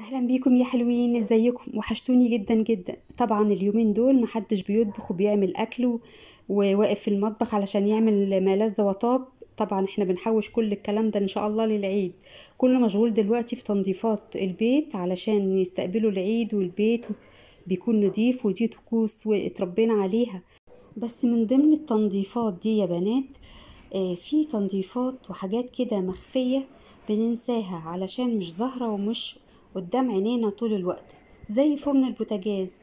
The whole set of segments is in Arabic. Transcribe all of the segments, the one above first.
اهلا بيكم يا حلوين ازيكم وحشتوني جدا جدا طبعا اليومين دول محدش بيطبخ وبيعمل اكل وواقف في المطبخ علشان يعمل ما لذ وطاب طبعا احنا بنحوش كل الكلام ده ان شاء الله للعيد كله مشغول دلوقتي في تنظيفات البيت علشان يستقبلوا العيد والبيت بيكون نضيف ودي طقوس واتربينا عليها بس من ضمن التنظيفات دي يا بنات آه في تنظيفات وحاجات كده مخفيه بننساها علشان مش ظاهره ومش قدام عينينا طول الوقت زي فرن البوتاجاز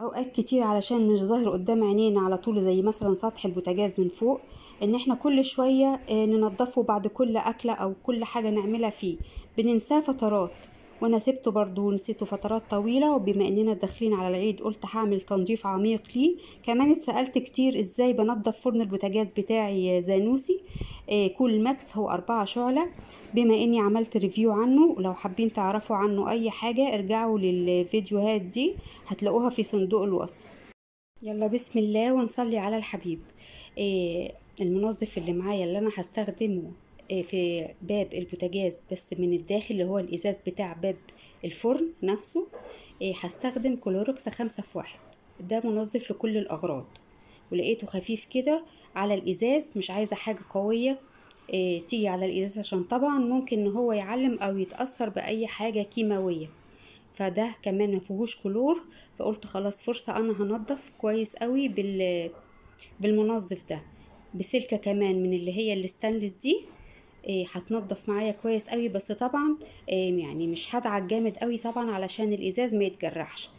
اوقات كتير علشان مش ظاهر قدام عينينا على طول زي مثلا سطح البوتاجاز من فوق ان احنا كل شوية آه، ننضفه بعد كل اكلة او كل حاجة نعملها فيه بننساه فترات وانا سبته برضو ونسيته فترات طويلة وبما اننا داخلين على العيد قلت هعمل تنظيف عميق ليه كمان اتسألت كتير ازاي بنضف فرن البوتاجاز بتاعي زانوسي آه كول ماكس هو اربعة شعلة بما اني عملت ريفيو عنه ولو حابين تعرفوا عنه اي حاجة ارجعوا للفيديوهات دي هتلاقوها في صندوق الوصف يلا بسم الله ونصلي على الحبيب آه المنظف اللي معايا اللي انا هستخدمه آه، في باب البوتاجاز بس من الداخل اللي هو الازاز بتاع باب الفرن نفسه آه، هستخدم كلوروكس خمسة في واحد ده منظف لكل الاغراض ولقيته خفيف كده على الازاز مش عايزه حاجه قويه آه، تيجي على الازاز عشان طبعا ممكن ان هو يعلم او يتاثر باي حاجه كيماويه فده كمان ما فيهوش كلور فقلت خلاص فرصه انا هنضف كويس قوي بال بالمنظف ده بسلكه كمان من اللي هي الستانلس دي إيه، هتنضف معايا كويس قوي بس طبعا إيه، يعني مش هدعك جامد قوي طبعا علشان الازاز ما يتجرحش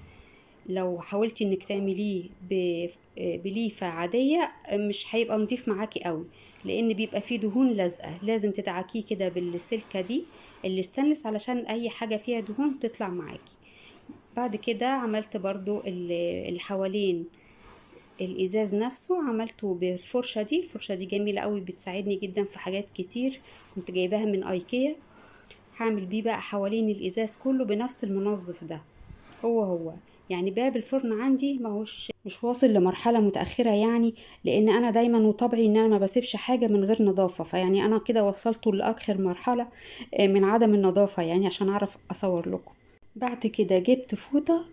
لو حاولتي انك تعمليه إيه، بليفه عاديه مش هيبقى نضيف معاكي قوي لان بيبقى فيه دهون لازقه لازم تدعكيه كده بالسلكه دي استنلس علشان اي حاجه فيها دهون تطلع معاكي بعد كده عملت برضو اللي حوالين الازاز نفسه عملته بالفرشه دي الفرشه دي جميله قوي بتساعدني جدا في حاجات كتير كنت جايباها من ايكيا هعمل بيه بقى حوالين الازاز كله بنفس المنظف ده هو هو يعني باب الفرن عندي هوش مش واصل لمرحلة متأخرة يعني لأن أنا دايما وطبعي إن أنا ما بسيبش حاجة من غير نظافة فيعني أنا كده وصلته لآخر مرحلة آه، من عدم النظافة يعني عشان أعرف أصور لكم بعد كده جبت فوطة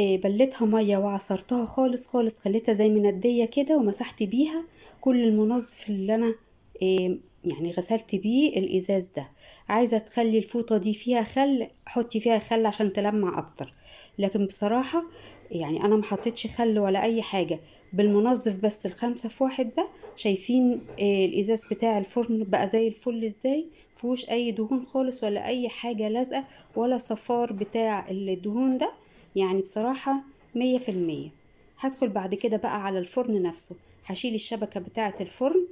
إيه، بلتها ميه وعصرتها خالص خالص خليتها زي منديه كده ومسحت بيها كل المنظف اللي انا إيه، يعني غسلت بيه الازاز ده عايزه تخلي الفوطه دي فيها خل حطي فيها خل عشان تلمع اكتر لكن بصراحه يعني انا ما حطيتش خل ولا اي حاجه بالمنظف بس الخمسة في واحد ده شايفين إيه، الازاز بتاع الفرن بقى زي الفل ازاي مفيهوش اي دهون خالص ولا اي حاجه لازقه ولا صفار بتاع الدهون ده يعني بصراحة مية في المية هدخل بعد كده بقى على الفرن نفسه هشيل الشبكة بتاعة الفرن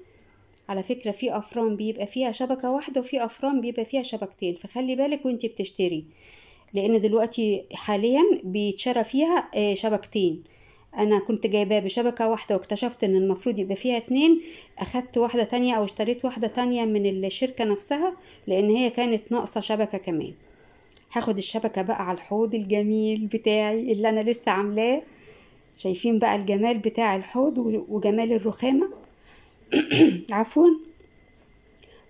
على فكرة في أفران بيبقى فيها شبكة واحدة وفي أفران بيبقى فيها شبكتين فخلي بالك وانت بتشتري لأن دلوقتي حاليا بيتشرى فيها آه، شبكتين أنا كنت جايباه بشبكة واحدة واكتشفت إن المفروض يبقى فيها اتنين أخدت واحدة تانية أو اشتريت واحدة تانية من الشركة نفسها لأن هي كانت ناقصة شبكة كمان هاخد الشبكة بقى على الحوض الجميل بتاعي اللي أنا لسه عاملاه شايفين بقى الجمال بتاع الحوض وجمال الرخامة عفوا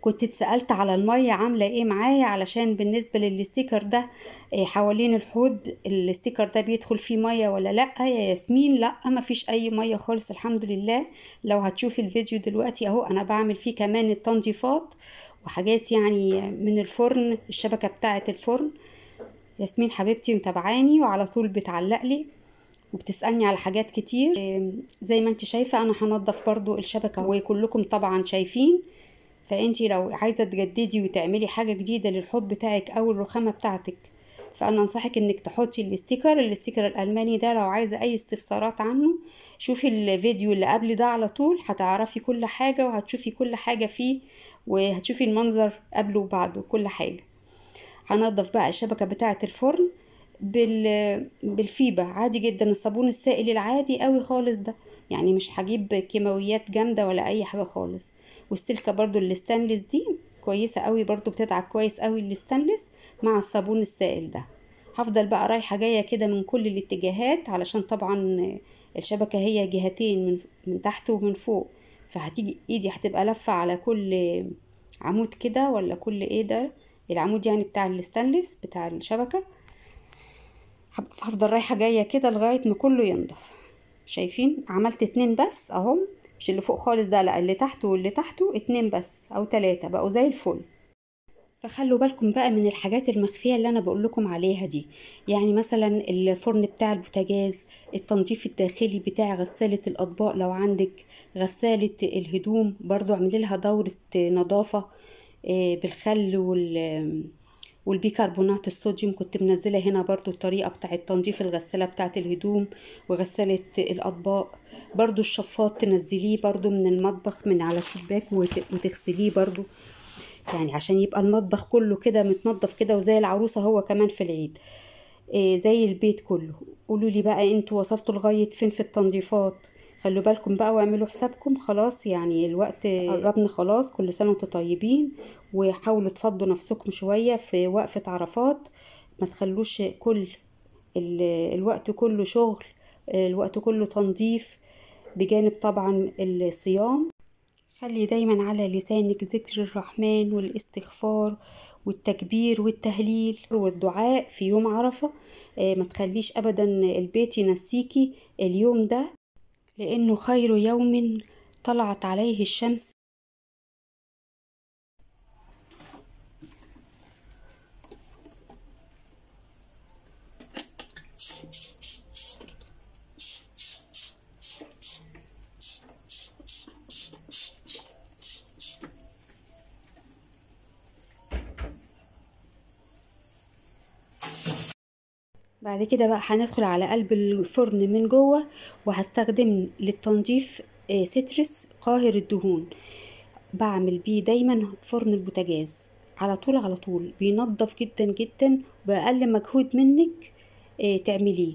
كنت اتسألت على المية عاملة ايه معايا علشان بالنسبة للستيكر ده آه، حوالين الحوض الستيكر ده بيدخل فيه مية ولا لأ يا ياسمين لأ مفيش أي مية خالص الحمد لله لو هتشوفي الفيديو دلوقتي اهو أنا بعمل فيه كمان التنظيفات وحاجات يعني من الفرن الشبكة بتاعة الفرن ياسمين حبيبتي متابعاني وعلى طول بتعلق لي وبتسألني على حاجات كتير زي ما انت شايفة أنا هنضف برضو الشبكة وكلكم طبعا شايفين فانت لو عايزه تجددي وتعملي حاجه جديده للحوض بتاعك او الرخامه بتاعتك فانا انصحك انك تحطي الاستيكر الاستيكر الالماني ده لو عايزه اي استفسارات عنه شوفي الفيديو اللي قبل ده على طول هتعرفي كل حاجه وهتشوفي كل حاجه فيه وهتشوفي المنظر قبله وبعده كل حاجه هنضف بقى الشبكه بتاعه الفرن بال... بالفيبه عادي جدا الصابون السائل العادي قوي خالص ده يعني مش هجيب كيماويات جامده ولا اي حاجه خالص والسلكه برضو الستانلس دي كويسه قوي برضو بتدعك كويس قوي الستانلس مع الصابون السائل ده هفضل بقى رايحه جايه كده من كل الاتجاهات علشان طبعا الشبكه هي جهتين من من تحت ومن فوق فهتيجي ايدي هتبقى لفه على كل عمود كده ولا كل ايه ده العمود يعني بتاع الستانلس بتاع الشبكه هفضل رايحه جايه كده لغايه ما كله ينضف شايفين عملت اتنين بس اهم مش اللي فوق خالص ده لا اللي تحته واللي تحته اتنين بس او تلاتة بقوا زي الفل فخلوا بالكم بقى من الحاجات المخفيه اللي انا بقول لكم عليها دي يعني مثلا الفرن بتاع البوتاجاز التنظيف الداخلي بتاع غساله الاطباق لو عندك غساله الهدوم برضو اعملي لها دوره نظافه آه، بالخل وال والبيكربونات الصوديوم كنت منزله هنا برضو الطريقه بتاعه تنظيف الغساله بتاعه الهدوم وغساله الاطباق برضو الشفاط تنزليه برضو من المطبخ من على الشباك وتغسليه برضو يعني عشان يبقى المطبخ كله كده متنضف كده وزي العروسه هو كمان في العيد إيه زي البيت كله قولوا لي بقى انتوا وصلتوا لغايه فين في التنظيفات خلوا بالكم بقى واعملوا حسابكم خلاص يعني الوقت قربنا خلاص كل سنة وانتم طيبين وحاولوا تفضوا نفسكم شوية في وقفة عرفات ما تخلوش كل الوقت كله شغل الوقت كله تنظيف بجانب طبعا الصيام خلي دايما على لسانك ذكر الرحمن والاستغفار والتكبير والتهليل والدعاء في يوم عرفة آه، ما تخليش أبدا البيت ينسيكي اليوم ده لأنه خير يوم طلعت عليه الشمس بعد كده بقى هندخل على قلب الفرن من جوه وهستخدم للتنظيف آه، سترس قاهر الدهون بعمل بيه دايما فرن البوتاجاز على طول على طول بينضف جدا جدا بأقل مجهود منك آه، تعمليه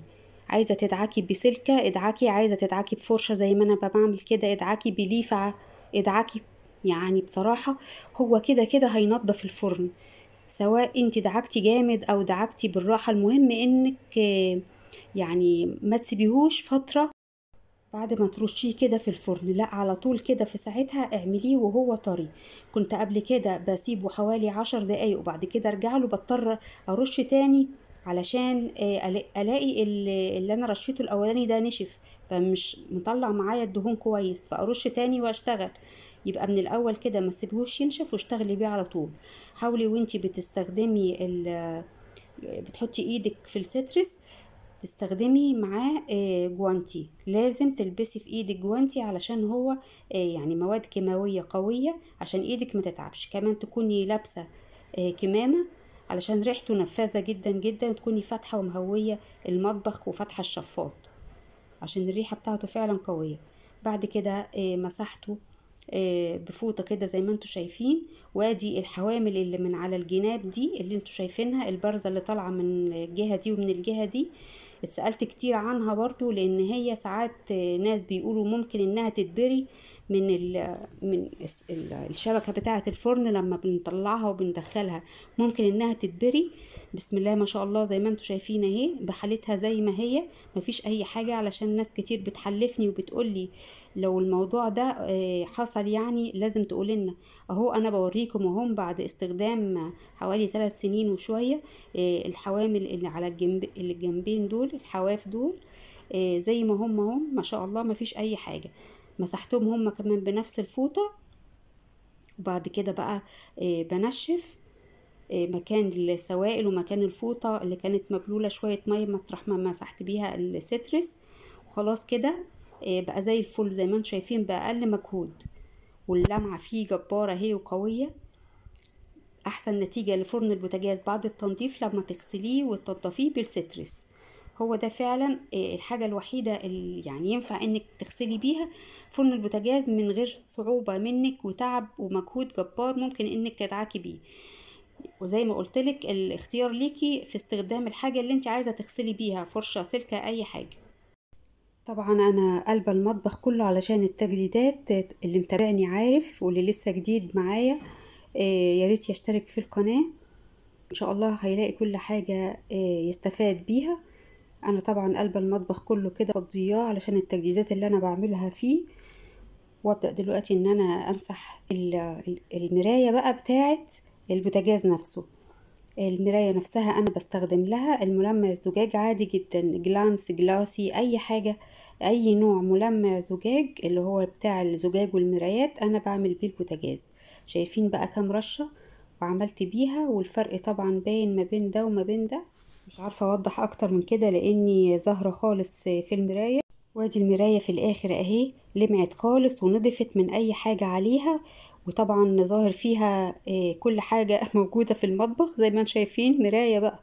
عايزة تدعكي بسلكة ادعكي عايزة تدعكي بفرشة زي ما انا بعمل كده ادعكي بليفعة ادعكي يعني بصراحة هو كده كده هينضف الفرن سواء انت دعكتي جامد او دعكتي بالراحه المهم انك يعني ما تسيبيهوش فتره بعد ما ترشيه كده في الفرن لا على طول كده في ساعتها اعمليه وهو طري كنت قبل كده بسيبه حوالي عشر دقايق وبعد كده ارجع له بضطر ارش تاني علشان آه، الاقي اللي انا رشيته الاولاني ده نشف فمش مطلع معايا الدهون كويس فارش تاني واشتغل يبقى من الاول كده ما تسيبهوش ينشف واشتغلي بيه على طول حاولي وانتي بتستخدمي بتحطي ايدك في السترس تستخدمي معاه آه، جوانتي لازم تلبسي في ايدك جوانتي علشان هو آه، يعني مواد كيماويه قويه عشان ايدك ما تتعبش كمان تكوني لابسه آه، كمامه علشان ريحته نفاذه جدا جدا وتكوني فاتحه ومهويه المطبخ وفاتحه الشفاط عشان الريحه بتاعته فعلا قويه بعد كده مسحته آه، بفوطة كده زي ما انتوا شايفين وادي الحوامل اللي من على الجناب دي اللي انتوا شايفينها البارزة اللي طالعة من الجهة دي ومن الجهة دي اتسألت كتير عنها برضو لان هي ساعات آه، ناس بيقولوا ممكن انها تتبري من الـ من الشبكة بتاعة الفرن لما بنطلعها وبندخلها ممكن انها تتبري بسم الله ما شاء الله زي ما انتم شايفين اهي بحالتها زي ما هي مفيش اي حاجه علشان ناس كتير بتحلفني وبتقولي لو الموضوع ده آه، حصل يعني لازم تقول لنا اهو انا بوريكم اهو بعد استخدام حوالي ثلاث سنين وشويه آه، الحوامل اللي على الجنب الجنبين دول الحواف دول آه، زي ما هم هم ما شاء الله مفيش اي حاجه مسحتهم هم كمان بنفس الفوطه وبعد كده بقى بنشف مكان السوائل ومكان الفوطة اللي كانت مبلولة شوية مية مطرح ما مسحت بيها السترس وخلاص كده آه، بقى زي الفل زي ما انتم شايفين بأقل مجهود واللمعة فيه جبارة اهي وقوية أحسن نتيجة لفرن البوتاجاز بعد التنظيف لما تغسليه وتنضفيه بالسترس هو ده فعلا آه، الحاجة الوحيدة اللي يعني ينفع انك تغسلي بيها فرن البوتاجاز من غير صعوبة منك وتعب ومجهود جبار ممكن انك تدعكي بيه وزي ما قلت لك الاختيار ليكي في استخدام الحاجه اللي انت عايزه تغسلي بيها فرشه سلكه اي حاجه طبعا انا قلب المطبخ كله علشان التجديدات اللي متابعني عارف واللي لسه جديد معايا آه، يا ريت يشترك في القناه ان شاء الله هيلاقي كل حاجه آه، يستفاد بيها انا طبعا قلب المطبخ كله كده فضياه علشان التجديدات اللي انا بعملها فيه وابدا دلوقتي ان انا امسح المرايه بقى بتاعه البوتاجاز نفسه المراية نفسها أنا بستخدم لها الملمع الزجاج عادي جدا جلانس جلاسي أي حاجة أي نوع ملمع زجاج اللي هو بتاع الزجاج والمرايات أنا بعمل بيه البوتاجاز شايفين بقى كام رشة وعملت بيها والفرق طبعا باين ما بين ده وما بين ده مش عارفة أوضح أكتر من كده لأني زهرة خالص في المراية وادي المراية في الآخر أهي لمعت خالص ونضفت من أي حاجة عليها وطبعا ظاهر فيها آه، كل حاجة موجودة في المطبخ زي ما انتم شايفين مراية بقى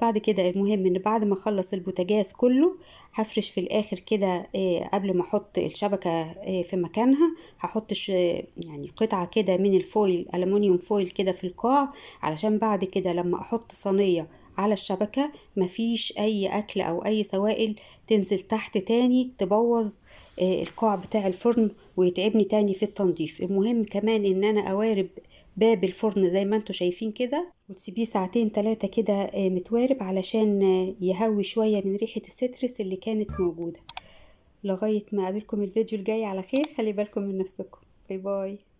بعد كده المهم ان بعد ما اخلص البوتاجاز كله هفرش في الاخر كده آه، قبل ما احط الشبكة آه، في مكانها هحط يعني قطعة كده من الفويل الومنيوم فويل كده في القاع علشان بعد كده لما احط صينية على الشبكة مفيش أي أكل أو أي سوائل تنزل تحت تاني تبوظ آه، القاع بتاع الفرن ويتعبني تاني في التنظيف المهم كمان إن أنا أوارب باب الفرن زي ما انتم شايفين كده وتسيبيه ساعتين تلاتة كده آه، متوارب علشان آه، يهوي شوية من ريحة السترس اللي كانت موجودة لغاية ما أقابلكم الفيديو الجاي على خير خلي بالكم من نفسكم باي باي